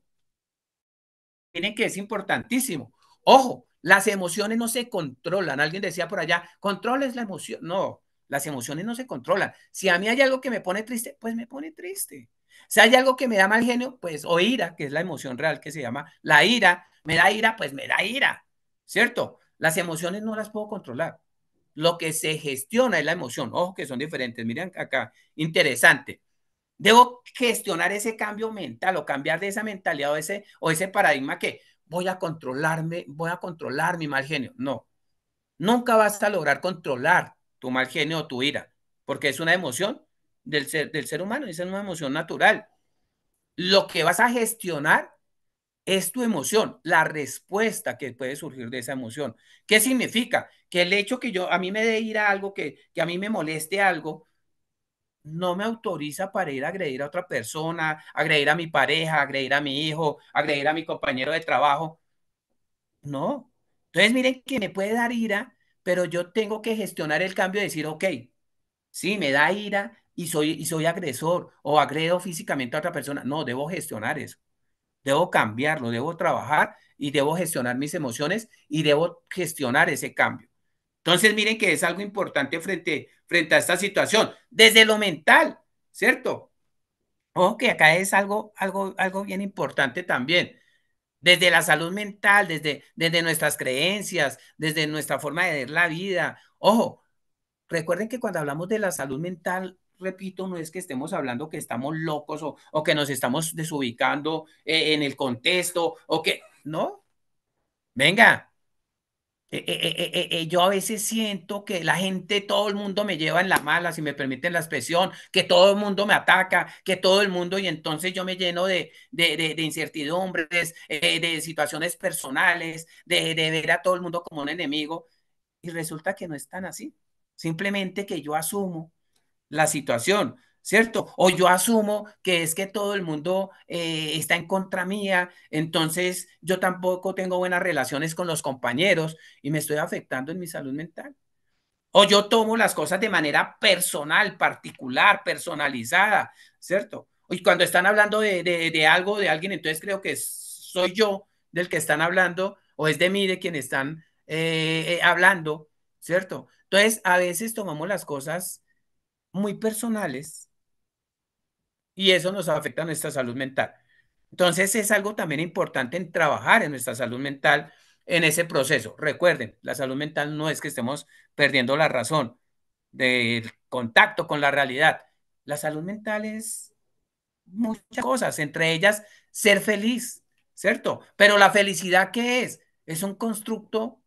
miren que es importantísimo. Ojo, las emociones no se controlan. Alguien decía por allá, controles la emoción. No, las emociones no se controlan. Si a mí hay algo que me pone triste, pues me pone triste. Si hay algo que me da mal genio, pues o ira, que es la emoción real que se llama la ira, me da ira, pues me da ira. ¿Cierto? Las emociones no las puedo controlar. Lo que se gestiona es la emoción. Ojo que son diferentes. Miren acá, interesante. Debo gestionar ese cambio mental o cambiar de esa mentalidad o ese, o ese paradigma que voy a controlarme, voy a controlar mi mal genio. No, nunca basta a lograr controlar tu mal genio tu ira, porque es una emoción del ser, del ser humano, es una emoción natural. Lo que vas a gestionar es tu emoción, la respuesta que puede surgir de esa emoción. ¿Qué significa? Que el hecho que yo, a mí me dé ira a algo, que, que a mí me moleste algo, no me autoriza para ir a agredir a otra persona, agredir a mi pareja, agredir a mi hijo, agredir a mi compañero de trabajo. No. Entonces, miren que me puede dar ira pero yo tengo que gestionar el cambio y decir, ok, sí, me da ira y soy, y soy agresor o agredo físicamente a otra persona. No, debo gestionar eso. Debo cambiarlo, debo trabajar y debo gestionar mis emociones y debo gestionar ese cambio. Entonces, miren que es algo importante frente, frente a esta situación, desde lo mental, ¿cierto? Ok, acá es algo, algo, algo bien importante también desde la salud mental, desde, desde nuestras creencias, desde nuestra forma de ver la vida. Ojo, recuerden que cuando hablamos de la salud mental, repito, no es que estemos hablando que estamos locos o, que nos estamos desubicando eh, en el contexto o que, no. Venga, eh, eh, eh, yo a veces siento que la gente, todo el mundo me lleva en la mala, si me permiten la expresión, que todo el mundo me ataca, que todo el mundo, y entonces yo me lleno de, incertidumbres, de situaciones personales, de, de ver a todo el mundo como un enemigo, y resulta que no es tan así. Simplemente que yo asumo la situación. ¿cierto? O yo asumo que es que todo el mundo eh, está en contra mía, entonces yo tampoco tengo buenas relaciones con los compañeros y me estoy afectando en mi salud mental. O yo tomo las cosas de manera personal, particular, personalizada, ¿cierto? Y cuando están hablando de, algo, de alguien, entonces creo que soy yo del que están hablando o es de mí de quien están eh, eh, hablando, ¿cierto? Entonces, a veces tomamos las cosas muy personales y eso nos afecta a nuestra salud mental. Entonces es algo también importante en trabajar en nuestra salud mental en ese proceso. Recuerden, la salud mental no es que estemos perdiendo la razón del contacto con la realidad. La salud mental es muchas cosas, entre ellas ser feliz, ¿cierto? Pero la felicidad ¿qué es, es un constructo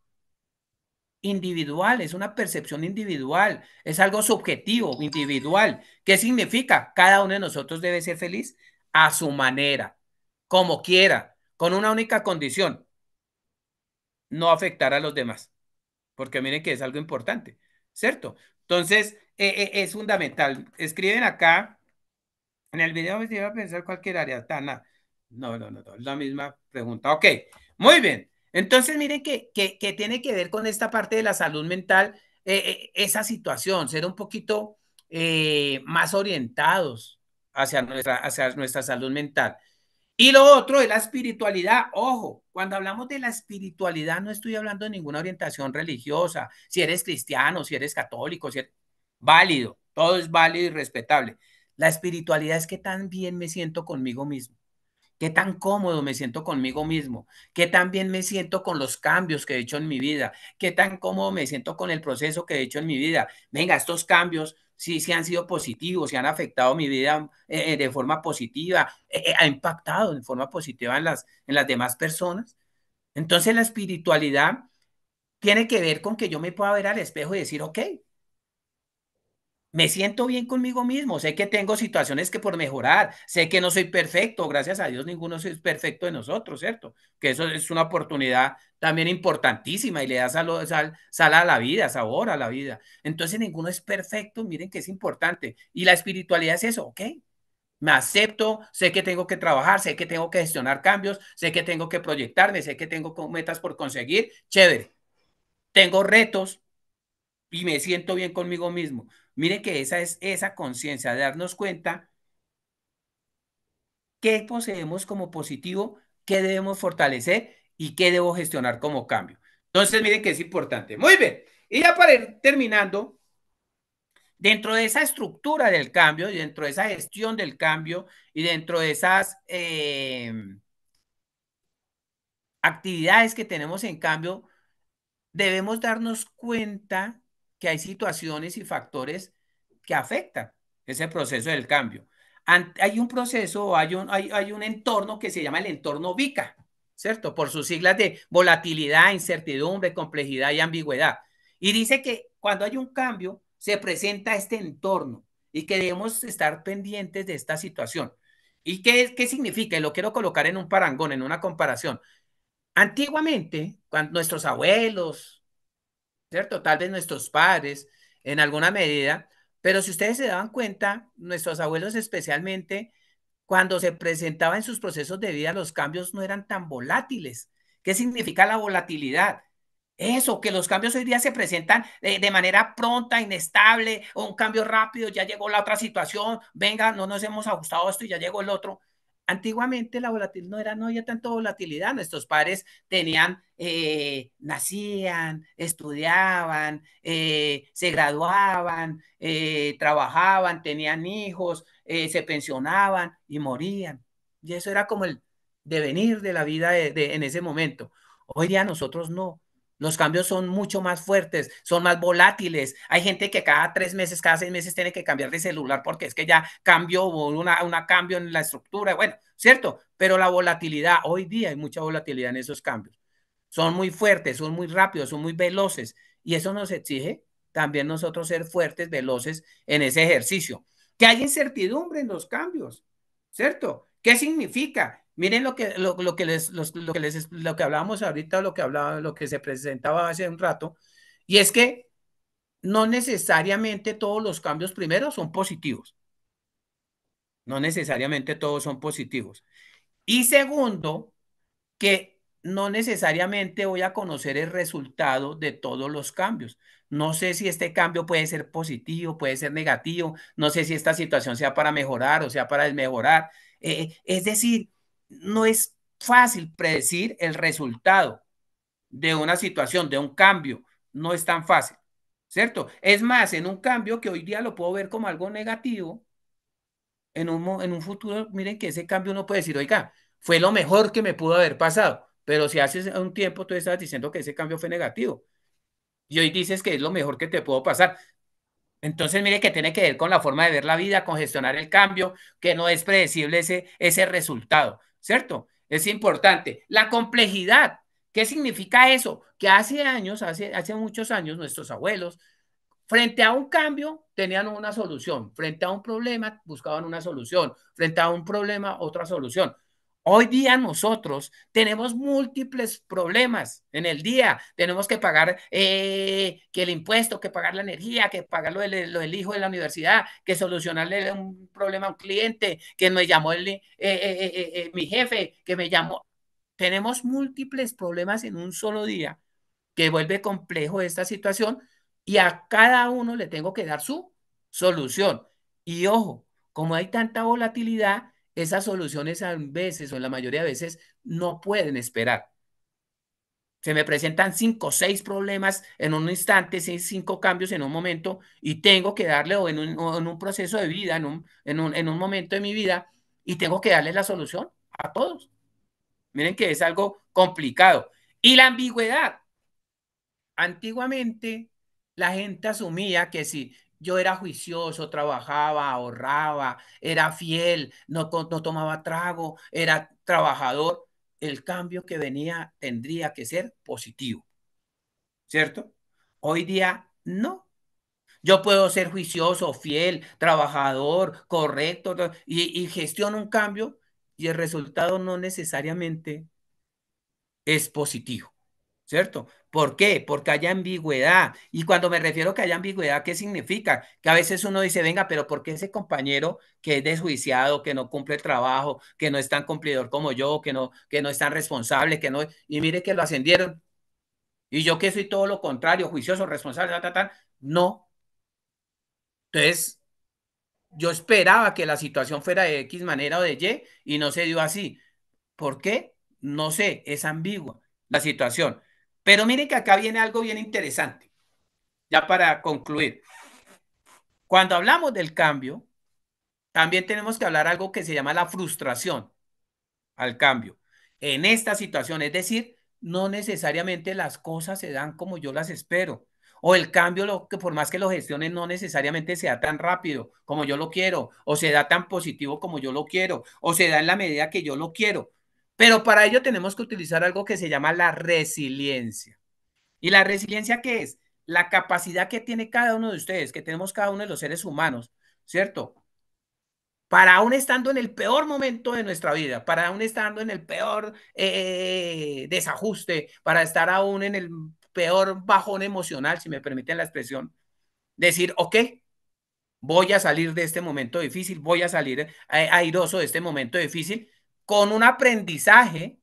individual, es una percepción individual, es algo subjetivo, individual. ¿Qué significa? Cada uno de nosotros debe ser feliz a su manera, como quiera, con una única condición, no afectar a los demás, porque miren que es algo importante, ¿cierto? Entonces, eh, eh, es fundamental. Escriben acá, en el video me iba a pensar cualquier área, No, no, no, no, la misma pregunta. Ok, muy bien. Entonces, miren que, tiene que ver con esta parte de la salud mental, eh, eh, esa situación, ser un poquito eh, más orientados hacia nuestra, hacia nuestra salud mental. Y lo otro es la espiritualidad. Ojo, cuando hablamos de la espiritualidad no estoy hablando de ninguna orientación religiosa, si eres cristiano, si eres católico, si er-, válido, todo es válido y respetable. La espiritualidad es que también me siento conmigo mismo qué tan cómodo me siento conmigo mismo, qué tan bien me siento con los cambios que he hecho en mi vida, qué tan cómodo me siento con el proceso que he hecho en mi vida. Venga, estos cambios sí, se han sido positivos, se han afectado mi vida eh, eh, de forma positiva, eh, ha impactado de forma positiva en las, en las demás personas. Entonces la espiritualidad tiene que ver con que yo me pueda ver al espejo y decir, ok, me siento bien conmigo mismo, sé que tengo situaciones que por mejorar, sé que no soy perfecto, gracias a Dios ninguno es perfecto de nosotros, ¿cierto? Que eso es una oportunidad también importantísima y le da sal, a la vida, sabor a la vida. Entonces ninguno es perfecto, miren que es importante. Y la espiritualidad es eso, ¿ok? me acepto, sé que tengo que trabajar, sé que tengo que gestionar cambios, sé que tengo que proyectarme, sé que tengo metas por conseguir, chévere. Tengo retos y me siento bien conmigo mismo miren que esa es esa conciencia, de darnos cuenta qué poseemos como positivo, qué debemos fortalecer y qué debo gestionar como cambio. Entonces, miren que es importante. Muy bien. Y ya para ir terminando, dentro de esa estructura del cambio, dentro de esa gestión del cambio y dentro de esas em, actividades que tenemos en cambio, debemos darnos cuenta que hay situaciones y factores que afectan ese proceso del cambio. hay un proceso, hay un, hay, un entorno que se llama el entorno VICA, ¿cierto? Por sus siglas de volatilidad, incertidumbre, complejidad y ambigüedad. Y dice que cuando hay un cambio, se presenta este entorno y que debemos estar pendientes de esta situación. ¿Y qué, qué significa? Y lo quiero colocar en un parangón, en una comparación. Antiguamente, cuando nuestros abuelos, ¿cierto? Tal vez nuestros padres, en alguna medida, pero si ustedes se daban cuenta, nuestros abuelos especialmente, cuando se presentaban en sus procesos de vida, los cambios no eran tan volátiles. ¿Qué significa la volatilidad? Eso, que los cambios hoy día se presentan eh, de, manera pronta, inestable, un cambio rápido, ya llegó la otra situación, venga, no nos hemos ajustado a esto y ya llegó el otro. Antiguamente la volatilidad no era, no había tanta volatilidad. Nuestros padres tenían, eh, nacían, estudiaban, eh, se graduaban, eh, trabajaban, tenían hijos, se pensionaban y morían. Y eso era como el devenir de la vida en ese momento. Hoy día nosotros no. Los cambios son mucho más fuertes, son más volátiles. Hay gente que cada tres meses, cada seis meses tiene que cambiar de celular porque es que ya cambió una, una cambio en la estructura. Bueno, cierto, pero la volatilidad, hoy día hay mucha volatilidad en esos cambios. Son muy fuertes, son muy rápidos, son muy veloces y eso nos exige también nosotros ser fuertes, veloces en ese ejercicio. Que hay incertidumbre en los cambios, ¿cierto? ¿Qué significa? Miren lo que, lo, que les, lo que hablábamos ahorita, lo que hablaba, lo que se presentaba hace un rato, y es que no necesariamente todos los cambios primero son positivos. No necesariamente todos son positivos. Y segundo, que no necesariamente voy a conocer el resultado de todos los cambios. No sé si este cambio puede ser positivo, puede ser negativo, no sé si esta situación sea para mejorar o sea para desmejorar. Eh, eh, es decir, no es fácil predecir el resultado de una situación, de un cambio. No es tan fácil, ¿cierto? Es más, en un cambio que hoy día lo puedo ver como algo negativo, en un, en un futuro, miren que ese cambio uno puede decir, oiga, fue lo mejor que me pudo haber pasado, pero si hace un tiempo tú estabas diciendo que ese cambio fue negativo y hoy dices que es lo mejor que te pudo pasar. Entonces, mire que tiene que ver con la forma de ver la vida, con gestionar el cambio, que no es predecible ese resultado. ¿cierto? Es importante. La complejidad, ¿qué significa eso? Que hace años, hace, hace muchos años, nuestros abuelos, frente a un cambio, tenían una solución. Frente a un problema, buscaban una solución. Frente a un problema, otra solución. Hoy día nosotros tenemos múltiples problemas en el día. Tenemos que pagar eh, que el impuesto, que pagar la energía, que pagar lo del, hijo de la universidad, que solucionarle un problema a un cliente, que me llamó el, eh, eh, mi jefe, que me llamó. Tenemos múltiples problemas en un solo día que vuelve complejo esta situación y a cada uno le tengo que dar su solución. Y ojo, como hay tanta volatilidad, esas soluciones a veces o la mayoría de veces no pueden esperar. Se me presentan cinco o seis problemas en un instante, seis, cinco cambios en un momento y tengo que darle o en un, proceso de vida, en en, en un momento de mi vida, y tengo que darle la solución a todos. Miren que es algo complicado. Y la ambigüedad. Antiguamente la gente asumía que si yo era juicioso, trabajaba, ahorraba, era fiel, no, tomaba trago, era trabajador. El cambio que venía tendría que ser positivo, ¿cierto? Hoy día no. Yo puedo ser juicioso, fiel, trabajador, correcto, y, y gestiono un cambio y el resultado no necesariamente es positivo, ¿cierto? ¿Por qué? Porque haya ambigüedad. Y cuando me refiero a que haya ambigüedad, ¿qué significa? Que a veces uno dice, venga, pero ¿por qué ese compañero que es desjuiciado, que no cumple el trabajo, que no es tan cumplidor como yo, que no, que no es tan responsable, que no... Y mire que lo ascendieron. Y yo que soy todo lo contrario, juicioso, responsable, tal, tal, No. Entonces, yo esperaba que la situación fuera de X manera o de Y y no se dio así. ¿Por qué? No sé, es ambigua la situación. Pero miren que acá viene algo bien interesante, ya para concluir. Cuando hablamos del cambio, también tenemos que hablar algo que se llama la frustración al cambio. En esta situación, es decir, no necesariamente las cosas se dan como yo las espero. O el cambio, lo que por más que lo gestione no necesariamente sea tan rápido como yo lo quiero, o se da tan positivo como yo lo quiero, o se da en la medida que yo lo quiero. Pero para ello tenemos que utilizar algo que se llama la resiliencia. ¿Y la resiliencia qué es? La capacidad que tiene cada uno de ustedes, que tenemos cada uno de los seres humanos, ¿cierto? Para aún estando en el peor momento de nuestra vida, para aún estando en el peor eh, desajuste, para estar aún en el peor bajón emocional, si me permiten la expresión, decir, ok, voy a salir de este momento difícil, voy a salir eh, airoso de este momento difícil, con un aprendizaje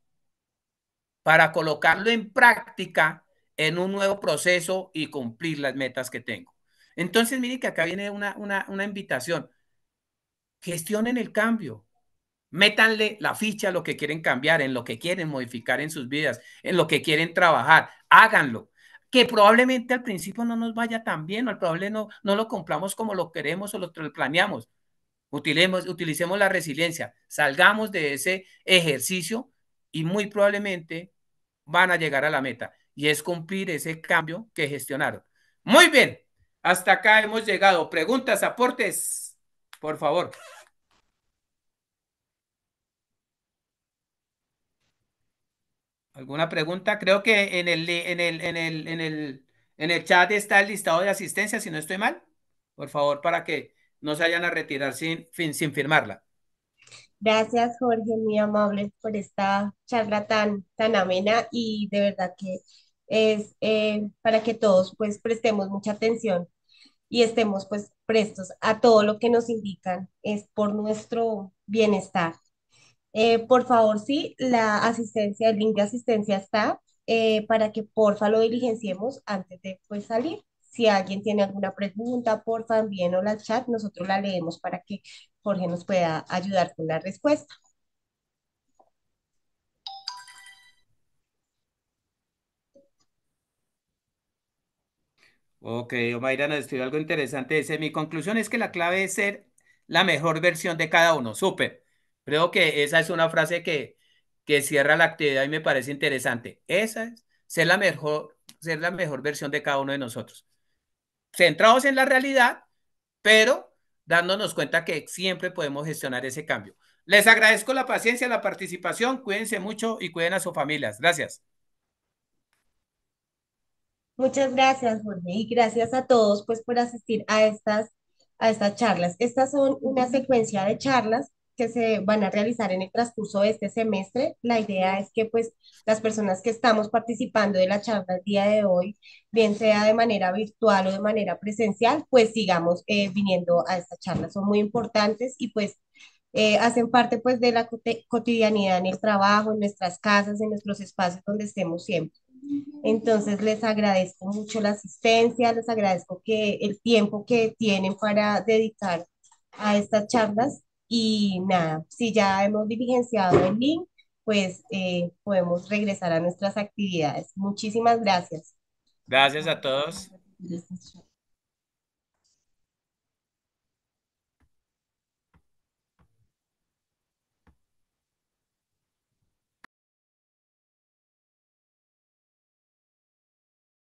para colocarlo en práctica en un nuevo proceso y cumplir las metas que tengo. Entonces, miren que acá viene una, una, una invitación. Gestionen el cambio. Métanle la ficha a lo que quieren cambiar, en lo que quieren modificar en sus vidas, en lo que quieren trabajar. Háganlo. Que probablemente al principio no nos vaya tan bien, o al probable no lo compramos como lo queremos o lo planeamos, utilicemos la resiliencia, salgamos de ese ejercicio y muy probablemente van a llegar a la meta y es cumplir ese cambio que gestionaron. Muy bien, hasta acá hemos llegado. Preguntas, aportes, por favor. ¿Alguna pregunta? Creo que en el, en el, el, en el, en el chat está el listado de asistencia, si no estoy mal. Por favor, para que no se vayan a retirar sin, sin firmarla. Gracias, Jorge, muy amable por esta charla tan, tan amena y de verdad que es eh, para que todos pues prestemos mucha atención y estemos pues prestos a todo lo que nos indican, es por nuestro bienestar. Eh, por favor, sí, la asistencia, el link de asistencia está eh, para que porfa lo diligenciemos antes de pues salir. Si alguien tiene alguna pregunta, por también o al chat, nosotros la leemos para que Jorge nos pueda ayudar con la respuesta. Ok, Omaira nos escribió algo interesante. Dice, mi conclusión es que la clave es ser la mejor versión de cada uno. Súper. Creo que esa es una frase que, que cierra la actividad y me parece interesante. Esa es ser la mejor, ser la mejor versión de cada uno de nosotros centrados en la realidad, pero dándonos cuenta que siempre podemos gestionar ese cambio. Les agradezco la paciencia, la participación, cuídense mucho y cuiden a sus familias. Gracias. Muchas gracias, Jorge, y gracias a todos pues, por asistir a estas, a estas charlas. Estas son una secuencia de charlas que se van a realizar en el transcurso de este semestre. La idea es que pues las personas que estamos participando de la charla el día de hoy, bien sea de manera virtual o de manera presencial, pues sigamos eh, viniendo a esta charla. Son muy importantes y pues eh, hacen parte pues de la cotidianidad en el trabajo, en nuestras casas, en nuestros espacios donde estemos siempre. Entonces les agradezco mucho la asistencia, les agradezco que el tiempo que tienen para dedicar a estas charlas y nada, si ya hemos diligenciado el link, pues eh, podemos regresar a nuestras actividades. Muchísimas gracias. Gracias a todos.